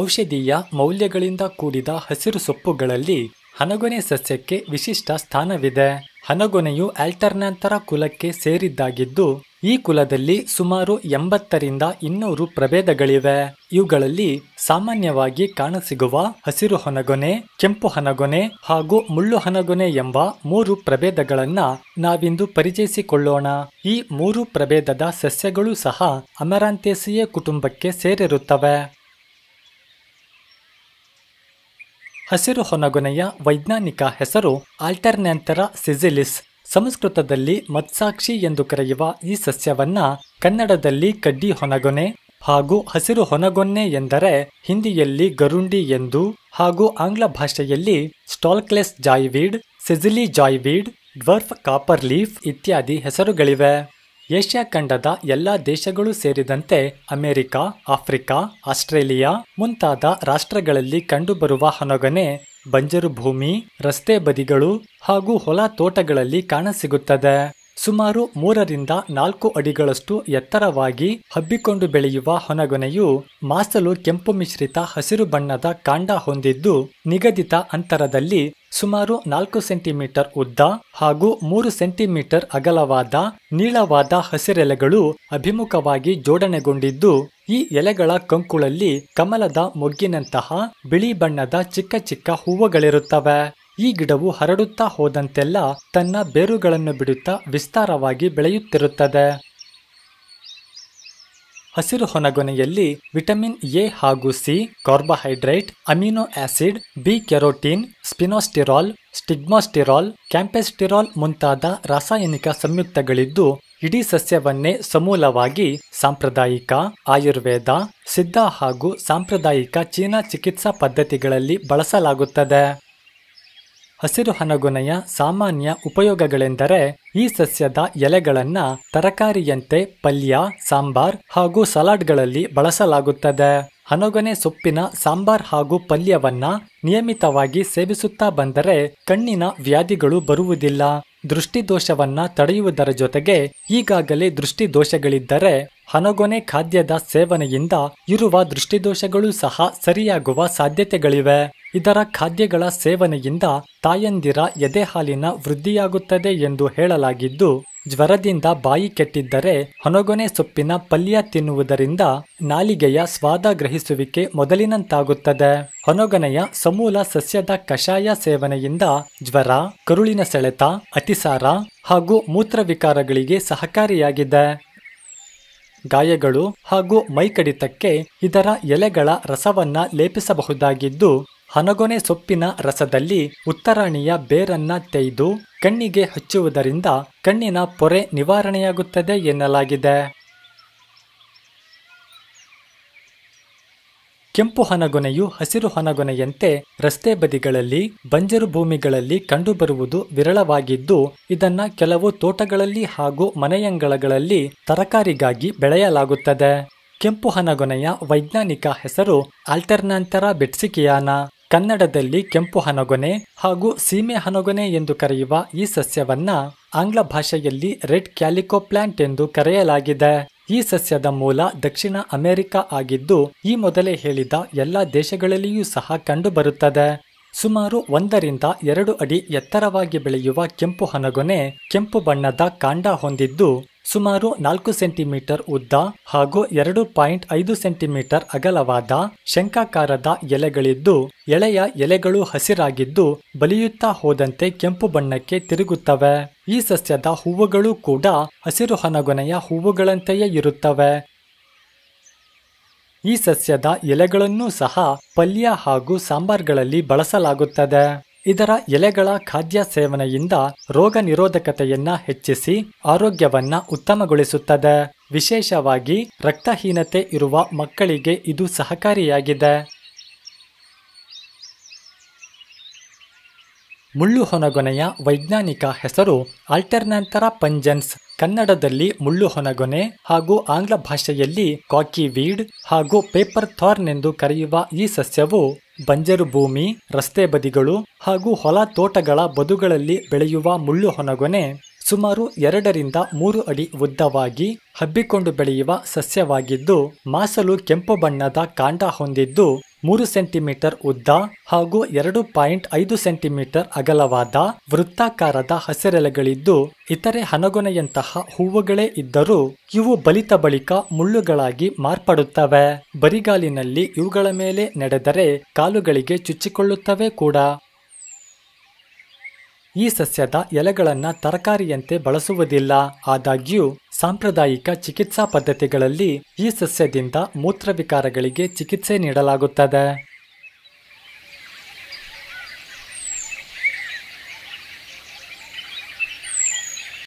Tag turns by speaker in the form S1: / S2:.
S1: ಔಷಧೀಯ ಮೌಲ್ಯಗಳಿಂದ ಕೂಡಿದ ಹಸಿರು ಸೊಪ್ಪುಗಳಲ್ಲಿ ಹನಗೊನೆ ಸಸ್ಯಕ್ಕೆ ವಿಶಿಷ್ಟ ಸ್ಥಾನವಿದೆ ಹನಗೊನೆಯು ಆಲ್ಟರ್ನಾಂತರ ಕುಲಕ್ಕೆ ಸೇರಿದ್ದಾಗಿದ್ದು ಈ ಕುಲದಲ್ಲಿ ಸುಮಾರು ಎಂಬತ್ತರಿಂದ ಇನ್ನೂರು ಪ್ರಭೇದಗಳಿವೆ ಇವುಗಳಲ್ಲಿ ಸಾಮಾನ್ಯವಾಗಿ ಕಾಣಸಿಗುವ ಹಸಿರು ಹೊನಗೊನೆ ಕೆಂಪು ಹನಗೊನೆ ಹಾಗೂ ಮುಳ್ಳು ಹನಗೊನೆ ಎಂಬ ಮೂರು ಪ್ರಭೇದಗಳನ್ನ ನಾವಿಂದು ಪರಿಚಯಿಸಿಕೊಳ್ಳೋಣ ಈ ಮೂರು ಪ್ರಭೇದದ ಸಸ್ಯಗಳು ಸಹ ಅಮರಾಂತೇಸಿಯ ಕುಟುಂಬಕ್ಕೆ ಸೇರಿರುತ್ತವೆ ಹಸಿರು ಹೊನಗೊನೆಯ ವೈಜ್ಞಾನಿಕ ಹೆಸರು ಆಲ್ಟರ್ನ್ಯಾಂತರ ಸಿಜಿಲಿಸ್ ಸಂಸ್ಕೃತದಲ್ಲಿ ಮತ್ಸಾಕ್ಷಿ ಎಂದು ಕರೆಯುವ ಈ ಸಸ್ಯವನ್ನ ಕನ್ನಡದಲ್ಲಿ ಕಡ್ಡಿ ಹೊನಗೊನೆ ಹಾಗೂ ಹಸಿರು ಹೊನಗೊನ್ನೆ ಎಂದರೆ ಹಿಂದಿಯಲ್ಲಿ ಗರುಂಡಿ ಎಂದು ಹಾಗೂ ಆಂಗ್ಲ ಭಾಷೆಯಲ್ಲಿ ಸ್ಟಾಲ್ಕ್ಲೆಸ್ ಜಾಯ್ವೀಡ್ ಸಿಜಿಲಿ ಜಾಯ್ವೀಡ್ ಡ್ವರ್ಫ್ ಕಾಪರ್ ಲೀಫ್ ಇತ್ಯಾದಿ ಹೆಸರುಗಳಿವೆ ಏಷ್ಯಾ ಖಂಡದ ಎಲ್ಲ ದೇಶಗಳು ಸೇರಿದಂತೆ ಅಮೆರಿಕ ಆಫ್ರಿಕಾ ಆಸ್ಟ್ರೇಲಿಯಾ ಮುಂತಾದ ರಾಷ್ಟ್ರಗಳಲ್ಲಿ ಕಂಡುಬರುವ ಹನೊಗನೆ ಬಂಜರು ಭೂಮಿ ರಸ್ತೆ ಬದಿಗಳು ಹಾಗೂ ಹೊಲ ತೋಟಗಳಲ್ಲಿ ಕಾಣಸಿಗುತ್ತದೆ ಸುಮಾರು ಮೂರರಿಂದ ನಾಲ್ಕು ಅಡಿಗಳಷ್ಟು ಎತ್ತರವಾಗಿ ಹಬ್ಬಿಕೊಂಡು ಬೆಳೆಯುವ ಹೊನಗೊನೆಯು ಮಾಸಲು ಕೆಂಪು ಮಿಶ್ರಿತ ಹಸಿರು ಬಣ್ಣದ ಕಾಂಡ ಹೊಂದಿದ್ದು ನಿಗದಿತ ಅಂತರದಲ್ಲಿ ಸುಮಾರು ನಾಲ್ಕು ಸೆಂಟಿಮೀಟರ್ ಉದ್ದ ಹಾಗೂ ಮೂರು ಸೆಂಟಿಮೀಟರ್ ಅಗಲವಾದ ನೀಳವಾದ ಹಸಿರೆಲೆಗಳು ಅಭಿಮುಖವಾಗಿ ಜೋಡಣೆಗೊಂಡಿದ್ದು ಈ ಎಲೆಗಳ ಕಂಕುಳಲ್ಲಿ ಕಮಲದ ಮೊಗ್ಗಿನಂತಹ ಬಿಳಿ ಬಣ್ಣದ ಚಿಕ್ಕ ಚಿಕ್ಕ ಹೂವುಗಳಿರುತ್ತವೆ ಈ ಗಿಡವು ಹರಡುತ್ತಾ ಹೋದಂತೆಲ್ಲ ತನ್ನ ಬೇರುಗಳನ್ನು ಬಿಡುತ್ತಾ ವಿಸ್ತಾರವಾಗಿ ಬೆಳೆಯುತ್ತಿರುತ್ತದೆ ಹಸಿರು ಹೊನಗೊನೆಯಲ್ಲಿ ವಿಟಮಿನ್ ಎ ಹಾಗೂ C carbohydrate amino acid B carotene spinosterol stigmasterol campesterol ಮುಂತಾದ ರಾಸಾಯನಿಕ ಸಂಯುಕ್ತಗಳಿದ್ದು ಇಡೀ ಸಸ್ಯವನ್ನೇ ಸಮೂಲವಾಗಿ ಸಾಂಪ್ರದಾಯಿಕ ಆಯುರ್ವೇದ ಸಿದ್ಧ ಹಾಗೂ ಸಾಂಪ್ರದಾಯಿಕ ಚೀನಾ ಚಿಕಿತ್ಸಾ ಪದ್ಧತಿಗಳಲ್ಲಿ ಬಳಸಲಾಗುತ್ತದೆ ಹಸಿರು ಹನಗುನೆಯ ಸಾಮಾನ್ಯ ಉಪಯೋಗಗಳೆಂದರೆ ಈ ಸಸ್ಯದ ಎಲೆಗಳನ್ನ ತರಕಾರಿಯಂತೆ ಪಲ್ಯ ಸಾಂಬಾರ್ ಹಾಗೂ ಸಲಾಡ್ಗಳಲ್ಲಿ ಬಳಸಲಾಗುತ್ತದೆ ಹನಗೊನೆ ಸೊಪ್ಪಿನ ಸಾಂಬಾರ್ ಹಾಗೂ ಪಲ್ಯವನ್ನ ನಿಯಮಿತವಾಗಿ ಸೇವಿಸುತ್ತಾ ಬಂದರೆ ಕಣ್ಣಿನ ವ್ಯಾಧಿಗಳು ಬರುವುದಿಲ್ಲ ದೃಷ್ಟಿದೋಷವನ್ನ ತಡೆಯುವುದರ ಜೊತೆಗೆ ಈಗಾಗಲೇ ದೃಷ್ಟಿದೋಷಗಳಿದ್ದರೆ ಹನಗೊನೆ ಖಾದ್ಯದ ಸೇವನೆಯಿಂದ ಇರುವ ದೃಷ್ಟಿದೋಷಗಳು ಸಹ ಸರಿಯಾಗುವ ಸಾಧ್ಯತೆಗಳಿವೆ ಇದರ ಖಾದ್ಯಗಳ ಸೇವನೆಯಿಂದ ತಾಯಂದಿರ ಎದೆ ಹಾಲಿನ ವೃದ್ಧಿಯಾಗುತ್ತದೆ ಎಂದು ಹೇಳಲಾಗಿದ್ದು ಜ್ವರದಿಂದ ಬಾಯಿ ಕೆಟ್ಟಿದ್ದರೆ ಹೊನಗೊನೆ ಸೊಪ್ಪಿನ ಪಲ್ಯ ತಿನ್ನುವುದರಿಂದ ನಾಲಿಗೆಯ ಸ್ವಾದ ಗ್ರಹಿಸುವಿಕೆ ಮೊದಲಿನಂತಾಗುತ್ತದೆ ಹೊನಗೊನೆಯ ಸಮೂಲ ಸಸ್ಯದ ಕಷಾಯ ಸೇವನೆಯಿಂದ ಜ್ವರ ಕರುಳಿನ ಸೆಳೆತ ಅತಿಸಾರ ಹಾಗೂ ಮೂತ್ರವಿಕಾರಗಳಿಗೆ ಸಹಕಾರಿಯಾಗಿದೆ ಗಾಯಗಳು ಹಾಗೂ ಮೈಕಡಿತಕ್ಕೆ ಇದರ ಎಲೆಗಳ ರಸವನ್ನ ಲೇಪಿಸಬಹುದಾಗಿದ್ದು ಹನಗೊನೆ ಸೊಪ್ಪಿನ ರಸದಲ್ಲಿ ಉತ್ತರಾಣಿಯ ಬೇರನ್ನ ತೆಯ್ದು ಕಣ್ಣಿಗೆ ಹಚ್ಚುವುದರಿಂದ ಕಣ್ಣಿನ ಪೊರೆ ನಿವಾರಣೆಯಾಗುತ್ತದೆ ಎನ್ನಲಾಗಿದೆ ಕೆಂಪು ಹನಗೊನೆಯು ಹಸಿರು ಹನಗೊನೆಯಂತೆ ರಸ್ತೆ ಬದಿಗಳಲ್ಲಿ ಬಂಜರು ಭೂಮಿಗಳಲ್ಲಿ ಕಂಡುಬರುವುದು ವಿರಳವಾಗಿದ್ದು ಇದನ್ನ ಕೆಲವು ತೋಟಗಳಲ್ಲಿ ಹಾಗೂ ಮನೆಯಂಗಳಗಳಲ್ಲಿ ತರಕಾರಿಗಾಗಿ ಬೆಳೆಯಲಾಗುತ್ತದೆ ಕೆಂಪು ಹನಗೊನೆಯ ವೈಜ್ಞಾನಿಕ ಹೆಸರು ಆಲ್ಟರ್ನಾಂತರ ಬೆಟ್ಸಿಕಿಯಾನ ಕನ್ನಡದಲ್ಲಿ ಕೆಂಪು ಹನಗೊನೆ ಹಾಗೂ ಸೀಮೆ ಹನಗೊನೆ ಎಂದು ಕರೆಯುವ ಈ ಸಸ್ಯವನ್ನ ಆಂಗ್ಲ ಭಾಷೆಯಲ್ಲಿ ರೆಡ್ ಕ್ಯಾಲಿಕೋ ಪ್ಲಾಂಟ್ ಎಂದು ಕರೆಯಲಾಗಿದೆ ಈ ಸಸ್ಯದ ಮೂಲ ದಕ್ಷಿಣ ಅಮೆರಿಕ ಆಗಿದ್ದು ಈ ಮೊದಲೇ ಹೇಳಿದ ಎಲ್ಲ ದೇಶಗಳಲ್ಲಿಯೂ ಸಹ ಕಂಡುಬರುತ್ತದೆ ಸುಮಾರು ಒಂದರಿಂದ ಎರಡು ಅಡಿ ಎತ್ತರವಾಗಿ ಬೆಳೆಯುವ ಕೆಂಪು ಹನಗೊನೆ ಕೆಂಪು ಬಣ್ಣದ ಕಾಂಡ ಹೊಂದಿದ್ದು ಸುಮಾರು ನಾಲ್ಕು ಸೆಂಟಿಮೀಟರ್ ಉದ್ದ ಹಾಗೂ ಎರಡು ಪಾಯಿಂಟ್ ಐದು ಸೆಂಟಿಮೀಟರ್ ಅಗಲವಾದ ಶಂಕಾಕಾರದ ಎಲೆಗಳಿದ್ದು ಎಳೆಯ ಎಲೆಗಳು ಹಸಿರಾಗಿದ್ದು ಬಲಿಯುತ್ತಾ ಹೋದಂತೆ ಕೆಂಪು ಬಣ್ಣಕ್ಕೆ ತಿರುಗುತ್ತವೆ ಈ ಸಸ್ಯದ ಹೂವುಗಳು ಕೂಡ ಹಸಿರು ಹನಗೊನೆಯ ಹೂವುಗಳಂತೆಯೇ ಇರುತ್ತವೆ ಈ ಸಸ್ಯದ ಎಲೆಗಳನ್ನು ಸಹ ಪಲ್ಯ ಹಾಗೂ ಸಾಂಬಾರ್ಗಳಲ್ಲಿ ಬಳಸಲಾಗುತ್ತದೆ ಇದರ ಎಲೆಗಳ ಖಾದ್ಯ ಸೇವನೆಯಿಂದ ರೋಗ ನಿರೋಧಕತೆಯನ್ನ ಹೆಚ್ಚಿಸಿ ಆರೋಗ್ಯವನ್ನ ಉತ್ತಮಗೊಳಿಸುತ್ತದೆ ವಿಶೇಷವಾಗಿ ರಕ್ತಹೀನತೆ ಇರುವ ಮಕ್ಕಳಿಗೆ ಇದು ಸಹಕಾರಿಯಾಗಿದೆ ಹೊನಗೊನೆಯ ವೈಜ್ಞಾನಿಕ ಹೆಸರು ಆಲ್ಟರ್ನಾಂತರ ಪಂಜನ್ಸ್ ಕನ್ನಡದಲ್ಲಿ ಹೊನಗೊನೆ ಹಾಗೂ ಆಂಗ್ಲ ಭಾಷೆಯಲ್ಲಿ ಕಾಕಿ ವೀಡ್ ಹಾಗೂ ಪೇಪರ್ ಥಾರ್ನ್ ಎಂದು ಕರೆಯುವ ಈ ಸಸ್ಯವು ಬಂಜರು ಭೂಮಿ ರಸ್ತೆ ಬದಿಗಳು ಹಾಗೂ ಹೊಲ ತೋಟಗಳ ಬದುಗಳಲ್ಲಿ ಬೆಳೆಯುವ ಹೊನಗೊನೆ ಸುಮಾರು ಎರಡರಿಂದ ಮೂರು ಅಡಿ ಉದ್ದವಾಗಿ ಹಬ್ಬಿಕೊಂಡು ಬೆಳೆಯುವ ಸಸ್ಯವಾಗಿದ್ದು ಮಾಸಲು ಕೆಂಪು ಬಣ್ಣದ ಕಾಂಡ ಹೊಂದಿದ್ದು ಮೂರು ಸೆಂಟಿಮೀಟರ್ ಉದ್ದ ಹಾಗೂ ಎರಡು ಪಾಯಿಂಟ್ ಐದು ಸೆಂಟಿಮೀಟರ್ ಅಗಲವಾದ ವೃತ್ತಾಕಾರದ ಹಸಿರೆಲೆಗಳಿದ್ದು ಇತರೆ ಹನಗೊನೆಯಂತಹ ಹೂವುಗಳೇ ಇದ್ದರೂ ಇವು ಬಲಿತ ಬಳಿಕ ಮುಳ್ಳುಗಳಾಗಿ ಮಾರ್ಪಡುತ್ತವೆ ಬರಿಗಾಲಿನಲ್ಲಿ ಇವುಗಳ ಮೇಲೆ ನಡೆದರೆ ಕಾಲುಗಳಿಗೆ ಚುಚ್ಚಿಕೊಳ್ಳುತ್ತವೆ ಕೂಡ ಈ ಸಸ್ಯದ ಎಲೆಗಳನ್ನು ತರಕಾರಿಯಂತೆ ಬಳಸುವುದಿಲ್ಲ ಆದಾಗ್ಯೂ ಸಾಂಪ್ರದಾಯಿಕ ಚಿಕಿತ್ಸಾ ಪದ್ಧತಿಗಳಲ್ಲಿ ಈ ಸಸ್ಯದಿಂದ ಮೂತ್ರವಿಕಾರಗಳಿಗೆ ಚಿಕಿತ್ಸೆ ನೀಡಲಾಗುತ್ತದೆ